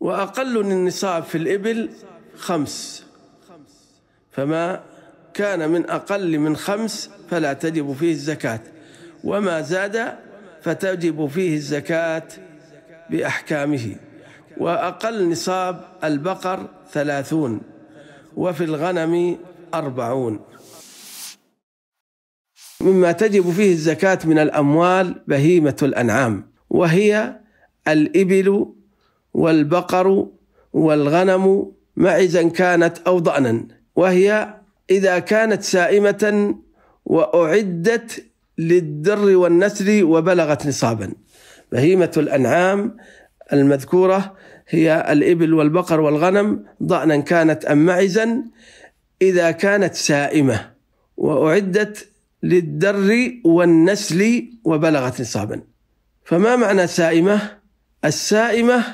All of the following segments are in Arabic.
وأقل النصاب في الإبل خمس فما كان من أقل من خمس فلا تجب فيه الزكاة وما زاد فتجب فيه الزكاة بأحكامه وأقل نصاب البقر ثلاثون وفي الغنم أربعون مما تجب فيه الزكاة من الأموال بهيمة الأنعام وهي الإبل والبقر والغنم معزا كانت أو ضأنا وهي إذا كانت سائمة وأعدت للدر والنسل وبلغت نصابا بهيمة الأنعام المذكورة هي الإبل والبقر والغنم ضأنا كانت أم معزا إذا كانت سائمة وأعدت للدر والنسل وبلغت نصابا فما معنى سائمة؟ السائمة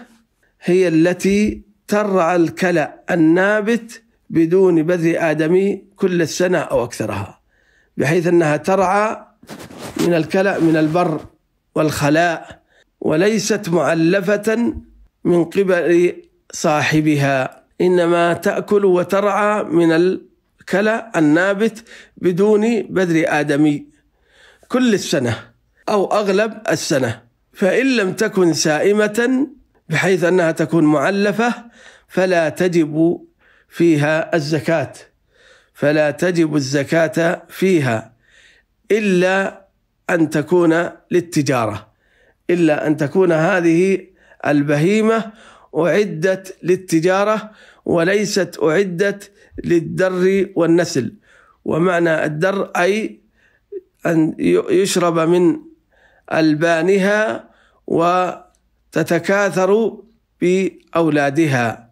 هي التي ترعى الكلى النابت بدون بذل آدمي كل السنة أو أكثرها بحيث أنها ترعى من الكلى من البر والخلاء وليست معلفة من قبل صاحبها إنما تأكل وترعى من الكلى النابت بدون بذل آدمي كل السنة أو أغلب السنة فإن لم تكن سائمة بحيث انها تكون معلفه فلا تجب فيها الزكاه فلا تجب الزكاه فيها الا ان تكون للتجاره الا ان تكون هذه البهيمه اعدت للتجاره وليست اعدت للدر والنسل ومعنى الدر اي ان يشرب من البانها و تتكاثر باولادها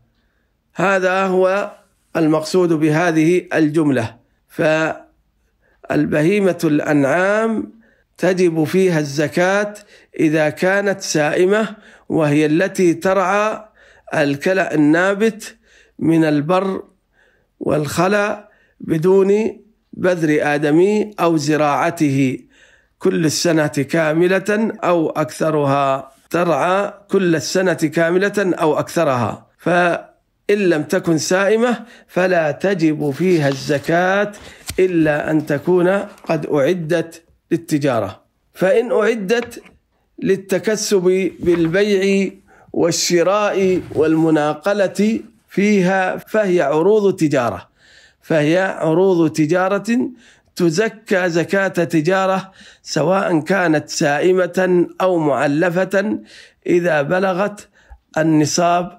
هذا هو المقصود بهذه الجمله فالبهيمه الانعام تجب فيها الزكاه اذا كانت سائمه وهي التي ترعى الكلا النابت من البر والخلا بدون بذر آدمي أو زراعته كل السنة كاملة أو أكثرها ترعى كل السنة كاملة أو أكثرها فإن لم تكن سائمة فلا تجب فيها الزكاة إلا أن تكون قد أعدت للتجارة فإن أعدت للتكسب بالبيع والشراء والمناقلة فيها فهي عروض تجارة فهي عروض تجارة تزكى زكاة تجارة سواء كانت سائمة أو معلفة إذا بلغت النصاب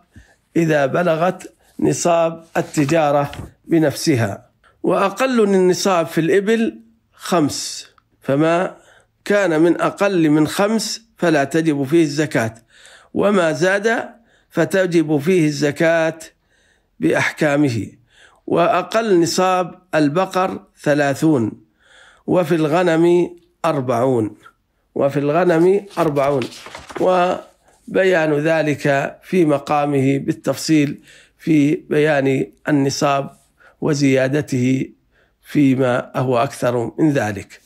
إذا بلغت نصاب التجارة بنفسها وأقل النصاب في الإبل خمس فما كان من أقل من خمس فلا تجب فيه الزكاة وما زاد فتجب فيه الزكاة بأحكامه وأقل نصاب البقر ثلاثون وفي الغنم أربعون وفي الغنم أربعون وبيان ذلك في مقامه بالتفصيل في بيان النصاب وزيادته فيما هو أكثر من ذلك